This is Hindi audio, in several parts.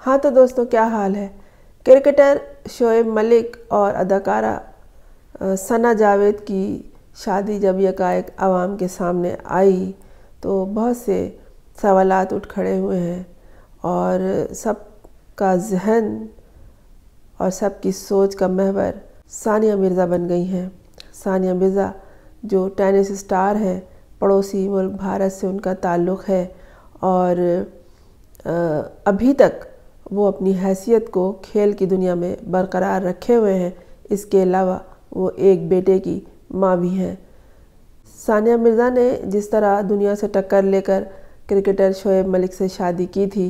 हाँ तो दोस्तों क्या हाल है क्रिकेटर शोएब मलिक और अदाकारा सना जावेद की शादी जब यकाएक आवाम के सामने आई तो बहुत से सवाल उठ खड़े हुए हैं और सब का जहन और सब की सोच का महवर सानिया मिर्ज़ा बन गई हैं सानिया मिर्ज़ा जो टेनिस स्टार हैं पड़ोसी मुल्क भारत से उनका ताल्लुक़ है और अभी तक वो अपनी हैसियत को खेल की दुनिया में बरकरार रखे हुए हैं इसके अलावा वो एक बेटे की माँ भी हैं सानिया मिर्ज़ा ने जिस तरह दुनिया से टक्कर लेकर क्रिकेटर शोएब मलिक से शादी की थी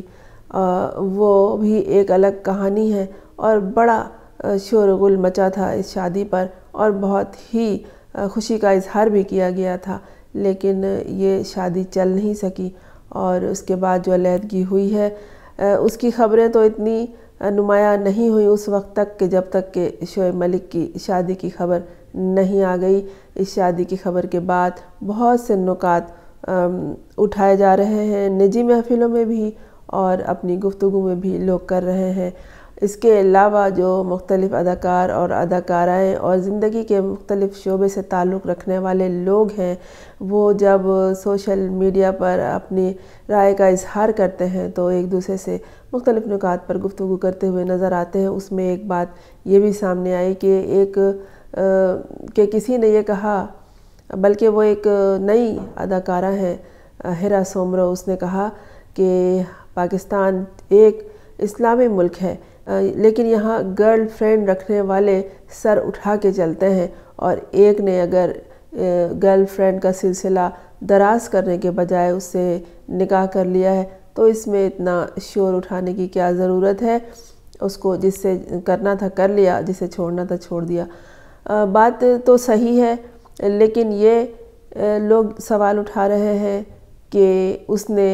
वो भी एक अलग कहानी है और बड़ा शोरगुल मचा था इस शादी पर और बहुत ही खुशी का इजहार भी किया गया था लेकिन ये शादी चल नहीं सकी और उसके बाद जो अलीहदगी हुई है उसकी ख़बरें तो इतनी नुमाया नहीं हुई उस वक्त तक कि जब तक कि शोएब मलिक की शादी की खबर नहीं आ गई इस शादी की खबर के बाद बहुत से नुकात उठाए जा रहे हैं निजी महफ़िलों में भी और अपनी गुफ्तु में भी लोग कर रहे हैं इसके अलावा जो मुख्तलिफ़ अदाकार और अदाकाराएँ और ज़िंदगी के मुख्तलिफ़ शोबे से ताल्लुक़ रखने वाले लोग हैं वो जब सोशल मीडिया पर अपनी राय का इजहार करते हैं तो एक दूसरे से मुख्तलिफ़ नुकात पर गुफ्तु करते हुए नज़र आते हैं उसमें एक बात ये भी सामने आई कि एक के किसी ने यह कहा बल्कि वो एक नई अदाकारा हैं हिरा सोमरो उसने कहा कि पाकिस्तान एक इस्लामी मुल्क है लेकिन यहाँ गर्लफ्रेंड रखने वाले सर उठा के चलते हैं और एक ने अगर गर्लफ्रेंड का सिलसिला दराज करने के बजाय उससे निकाह कर लिया है तो इसमें इतना शोर उठाने की क्या ज़रूरत है उसको जिससे करना था कर लिया जिसे छोड़ना था छोड़ दिया बात तो सही है लेकिन ये लोग सवाल उठा रहे हैं कि उसने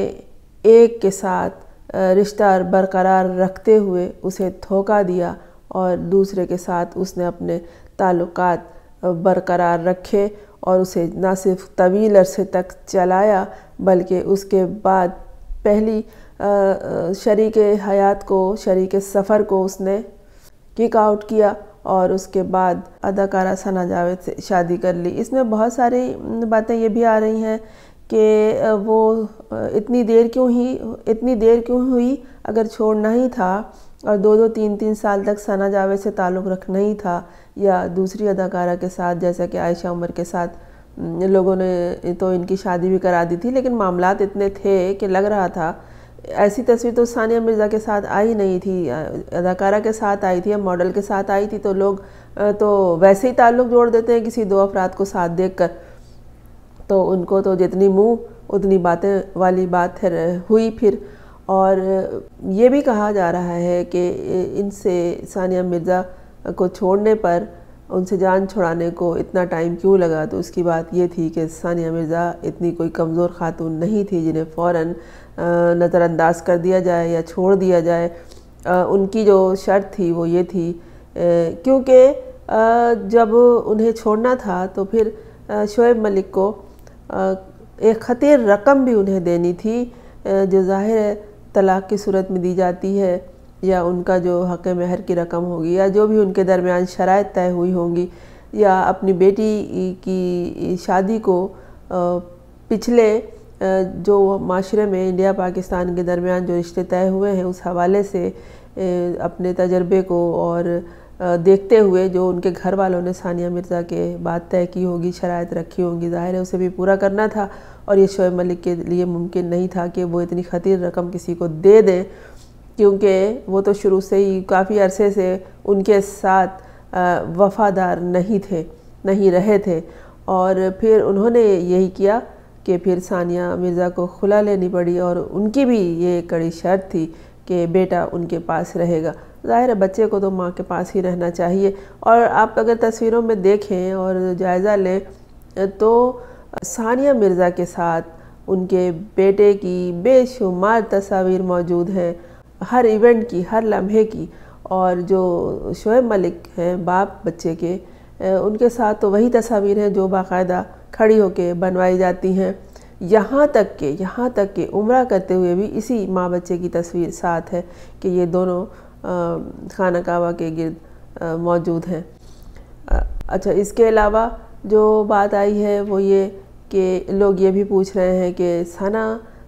एक के साथ रिश्ता बरकरार रखते हुए उसे धोखा दिया और दूसरे के साथ उसने अपने ताल्लुक बरकरार रखे और उसे ना सिर्फ तवील अरसे तक चलाया बल्कि उसके बाद पहली शरीक हयात को शरीक सफ़र को उसने किक आउट किया और उसके बाद अदाकारा सना जावेद से शादी कर ली इसमें बहुत सारी बातें ये भी आ रही हैं कि वो इतनी देर क्यों ही इतनी देर क्यों हुई अगर छोड़ना ही था और दो दो तीन तीन साल तक सना जावेद से ताल्लुक़ रखना ही था या दूसरी अदाकारा के साथ जैसा कि आयशा उमर के साथ लोगों ने तो इनकी शादी भी करा दी थी लेकिन मामला इतने थे कि लग रहा था ऐसी तस्वीर तो सानिया मिर्ज़ा के साथ आई नहीं थी अदाकारा के साथ आई थी या मॉडल के साथ आई थी तो लोग तो वैसे ही ताल्लुक़ जोड़ देते हैं किसी दो अफराद को साथ देख कर तो उनको तो जितनी मुँह उतनी बातें वाली बात है हुई फिर और ये भी कहा जा रहा है कि इनसे सानिया मिर्ज़ा को छोड़ने पर उनसे जान छुड़ाने को इतना टाइम क्यों लगा तो उसकी बात ये थी कि सानिया मिर्ज़ा इतनी कोई कमज़ोर खातून नहीं थी जिन्हें फ़ौर नज़रअंदाज कर दिया जाए या छोड़ दिया जाए आ, उनकी जो शर्त थी वो ये थी क्योंकि जब उन्हें छोड़ना था तो फिर शोएब मलिक को एक खतर रकम भी उन्हें देनी थी जो ज़ाहिर है तलाक़ की सूरत में दी जाती है या उनका जो हक़ महर की रकम होगी या जो भी उनके दरमियान शरात तय हुई होंगी या अपनी बेटी की शादी को पिछले जो माशरे में इंडिया पाकिस्तान के दरमियान जो रिश्ते तय हुए हैं उस हवाले से अपने तजर्बे को और देखते हुए जो उनके घर वालों ने सानिया मिर्ज़ा के बात तय की होगी शरात रखी होंगी ज़ाहिर है उसे भी पूरा करना था और ये शोएब मलिक के लिए मुमकिन नहीं था कि वो इतनी ख़तीर रकम किसी को दे दें क्योंकि वो तो शुरू से ही काफ़ी अरसे से उनके साथ वफ़ादार नहीं थे नहीं रहे थे और फिर उन्होंने यही किया कि फिर सानिया मिर्ज़ा को खुला लेनी पड़ी और उनकी भी ये कड़ी शर्त थी कि बेटा उनके पास रहेगा ज़ाहिर है बच्चे को तो माँ के पास ही रहना चाहिए और आप अगर तस्वीरों में देखें और जायज़ा लें तो सानिया मिर्ज़ा के साथ उनके बेटे की बेशुमार तस्वीर मौजूद हैं हर इवेंट की हर लम्हे की और जो शोएब मलिक हैं बाप बच्चे के उनके साथ तो वही तस्वीर हैं जो बाकायदा खड़ी होकर बनवाई जाती हैं यहाँ तक के यहाँ तक के उम्र करते हुए भी इसी माँ बच्चे की तस्वीर साथ है कि ये दोनों खाना कावा के गिर्द मौजूद हैं अच्छा इसके अलावा जो बात आई है वो ये कि लोग ये भी पूछ रहे हैं कि सना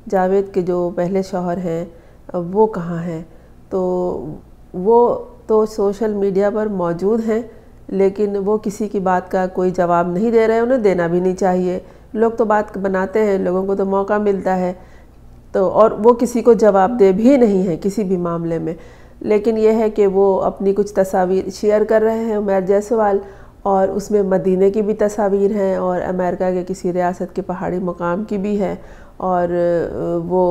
जावेद के जो पहले शोहर हैं वो कहाँ हैं तो वो तो सोशल मीडिया पर मौजूद हैं लेकिन वो किसी की बात का कोई जवाब नहीं दे रहे उन्हें देना भी नहीं चाहिए लोग तो बात बनाते हैं लोगों को तो मौका मिलता है तो और वो किसी को जवाब दे भी नहीं है किसी भी मामले में लेकिन यह है कि वो अपनी कुछ तस्वीर शेयर कर रहे हैं उमैर जायसवाल और उसमें मदीने की भी तस्वीर हैं और अमेरिका के किसी रियासत के पहाड़ी मकाम की भी है और वो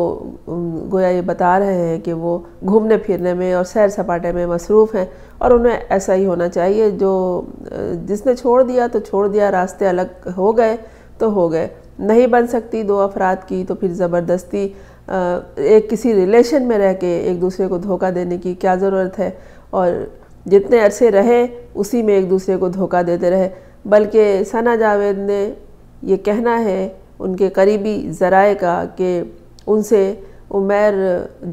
गोया ये बता रहे हैं कि वो घूमने फिरने में और सैर सपाटे में मसरूफ़ हैं और उन्हें ऐसा ही होना चाहिए जो जिसने छोड़ दिया तो छोड़ दिया रास्ते अलग हो गए तो हो गए नहीं बन सकती दो अफराद की तो फिर ज़बरदस्ती एक किसी रिलेशन में रह के एक दूसरे को धोखा देने की क्या ज़रूरत है और जितने अरसे रहे उसी में एक दूसरे को धोखा देते रहे बल्कि सना जावेद ने ये कहना है उनके करीबी ज़राए का कि उनसे उमैर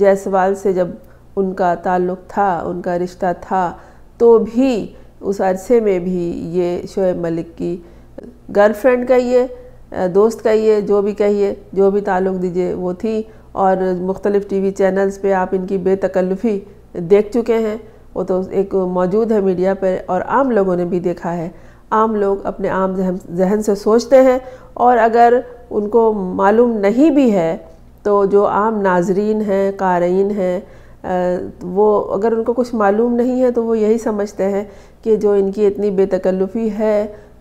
जायसवाल से जब उनका ताल्लुक़ था उनका रिश्ता था तो भी उस अरसे में भी ये शोएब मलिक की गर्लफ्रेंड कहिए दोस्त कहिए जो भी कहिए जो भी ताल्लुक़ दीजिए वो थी और मुख्तलिफ़ टी वी चैनल्स पर आप इनकी बेतकल्लफ़ी देख चुके हैं वो तो एक मौजूद है मीडिया पर और आम लोगों ने भी देखा है आम लोग अपने आम जहन जहन से सोचते हैं और अगर उनको मालूम नहीं भी है तो जो आम नाजरीन हैं कारीन हैं वो अगर उनको कुछ मालूम नहीं है तो वो यही समझते हैं कि जो इनकी इतनी बेतकल्लुफ़ी है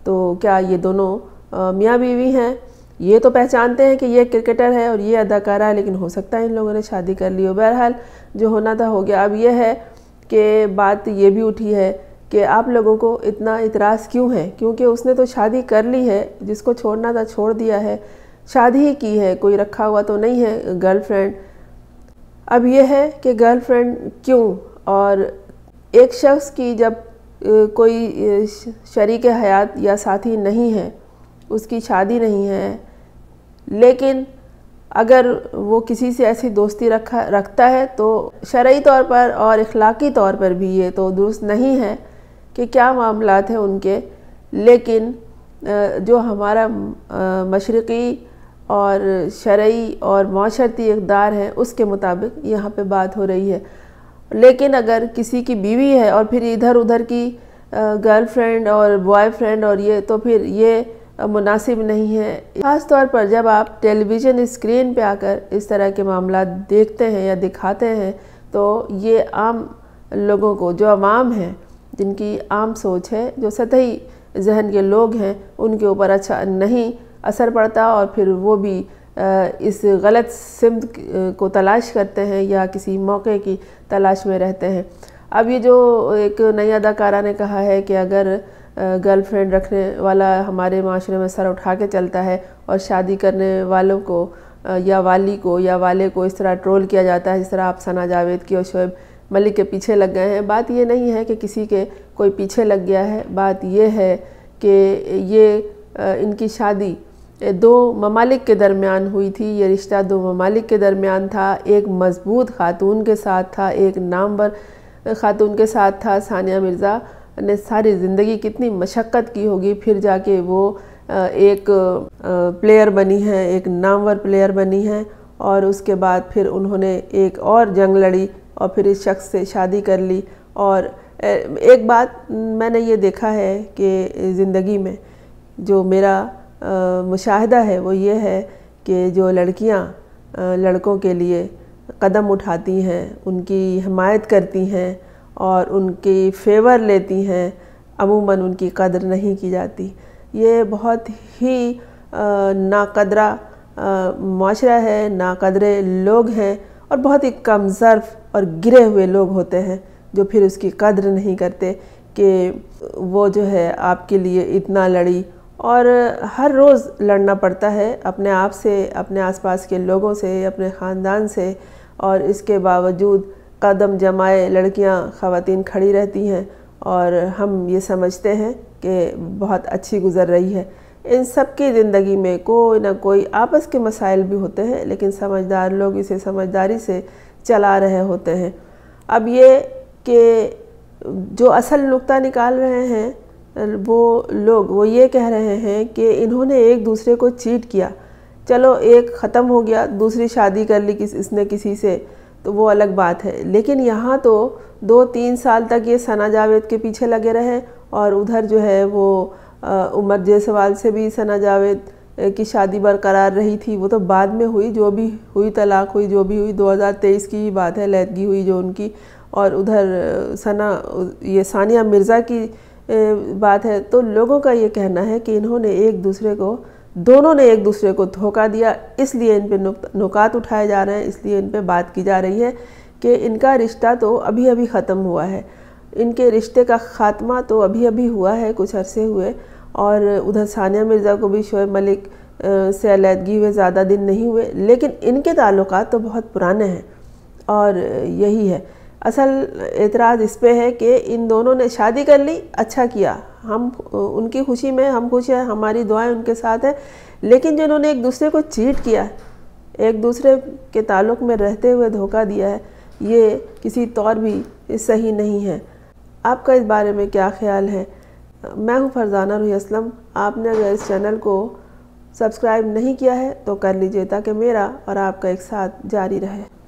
तो क्या ये दोनों मियाँ बीवी हैं ये तो पहचानते हैं कि ये क्रिकेटर है और ये अदाकारा है लेकिन हो सकता है इन लोगों ने शादी कर ली हो बहरहाल जो होना था हो गया अब यह है कि बात ये भी उठी है कि आप लोगों को इतना इतराज़ क्यों है क्योंकि उसने तो शादी कर ली है जिसको छोड़ना था छोड़ दिया है शादी ही की है कोई रखा हुआ तो नहीं है गर्लफ्रेंड अब यह है कि गर्लफ्रेंड क्यों और एक शख्स की जब कोई शरीक हयात या साथी नहीं है उसकी शादी नहीं है लेकिन अगर वो किसी से ऐसी दोस्ती रखा रखता है तो शर्य तौर पर और अखलाकी तौर पर भी ये तो दुरुस्त नहीं है कि क्या मामला हैं उनके लेकिन जो हमारा मशरक़ी और शर्य और माशरती इकदार है उसके मुताबिक यहाँ पे बात हो रही है लेकिन अगर किसी की बीवी है और फिर इधर उधर की गर्लफ्रेंड और बॉयफ्रेंड और ये तो फिर ये मुनासिब नहीं है ख़ास तौर पर जब आप टेलीविज़न स्क्रीन पे आकर इस तरह के मामला देखते हैं या दिखाते हैं तो ये आम लोगों को जो आवाम हैं जिनकी आम सोच है जो सतही जहन के लोग हैं उनके ऊपर अच्छा नहीं असर पड़ता और फिर वो भी इस गलत सिमत को तलाश करते हैं या किसी मौके की तलाश में रहते हैं अब ये जो एक नई अदाकारा ने कहा है कि अगर गर्लफ्रेंड रखने वाला हमारे माशरे में सर उठा के चलता है और शादी करने वालों को या वाली को या वाले को इस तरह ट्रोल किया जाता है जिस तरह आप सना जावेद की और शोएब मलिक के पीछे लग गए हैं बात ये नहीं है कि किसी के कोई पीछे लग गया है बात यह है कि ये इनकी शादी दो ममालिक के दरमियान हुई थी ये रिश्ता दो ममालिक के दरमियान था एक मजबूत खातून के साथ था एक नामवर खातून के साथ था सानिया मिर्ज़ा ने सारी ज़िंदगी कितनी मशक्क़त की होगी फिर जाके वो एक प्लेयर बनी है एक नामवर प्लेयर बनी है और उसके बाद फिर उन्होंने एक और जंग लड़ी और फिर इस शख्स से शादी कर ली और एक बात मैंने ये देखा है कि ज़िंदगी में जो मेरा मुशाहिदा है वो ये है कि जो लड़कियां लड़कों के लिए कदम उठाती हैं उनकी हमायत करती हैं और उनकी फेवर लेती हैं अमूमन उनकी कदर नहीं की जाती ये बहुत ही नाकदरा माशरा है नाकदरे लोग हैं और बहुत ही कमज़र्फ और गिरे हुए लोग होते हैं जो फिर उसकी कदर नहीं करते कि वो जो है आपके लिए इतना लड़ी और हर रोज़ लड़ना पड़ता है अपने आप से अपने आसपास के लोगों से अपने ख़ानदान से और इसके बावजूद कदम जमाए लड़कियां ख़वातीन खड़ी रहती हैं और हम ये समझते हैं कि बहुत अच्छी गुज़र रही है इन सब की ज़िंदगी में कोई ना कोई आपस के मसाइल भी होते हैं लेकिन समझदार लोग इसे समझदारी से चला रहे होते हैं अब ये कि जो असल नुक्ता निकाल रहे हैं वो लोग वो ये कह रहे हैं कि इन्होंने एक दूसरे को चीट किया चलो एक ख़त्म हो गया दूसरी शादी कर ली किस इसने किसी से तो वो अलग बात है लेकिन यहाँ तो दो तीन साल तक ये सना जावेद के पीछे लगे रहे और उधर जो है वो उमर जयसवाल से भी सना जावेद की शादी बरकरार रही थी वो तो बाद में हुई जो भी हुई तलाक हुई जो भी हुई 2023 की ही बात है लैदगी हुई जो उनकी और उधर सना ये सानिया मिर्ज़ा की बात है तो लोगों का ये कहना है कि इन्होंने एक दूसरे को दोनों ने एक दूसरे को धोखा दिया इसलिए इन पर नुकात उठाए जा रहे हैं इसलिए इन पर बात की जा रही है कि इनका रिश्ता तो अभी अभी ख़त्म हुआ है इनके रिश्ते का ख़ात्मा तो अभी अभी हुआ है कुछ अरसे हुए और उधर सानिया मिर्ज़ा को भी शोएब मलिक से अलीदगी हुए ज़्यादा दिन नहीं हुए लेकिन इनके ताल्लुक तो बहुत पुराने हैं और यही है असल एतराज़ इस पर है कि इन दोनों ने शादी कर ली अच्छा किया हम उनकी खुशी में हम खुश हैं हमारी दुआएं उनके साथ हैं लेकिन जिन्होंने एक दूसरे को चीट किया एक दूसरे के ताल्लुक में रहते हुए धोखा दिया है ये किसी तौर भी सही नहीं है आपका इस बारे में क्या ख्याल है मैं हूँ फरजाना रही असलम आपने अगर इस चैनल को सब्सक्राइब नहीं किया है तो कर लीजिए ताकि मेरा और आपका एक साथ जारी रहे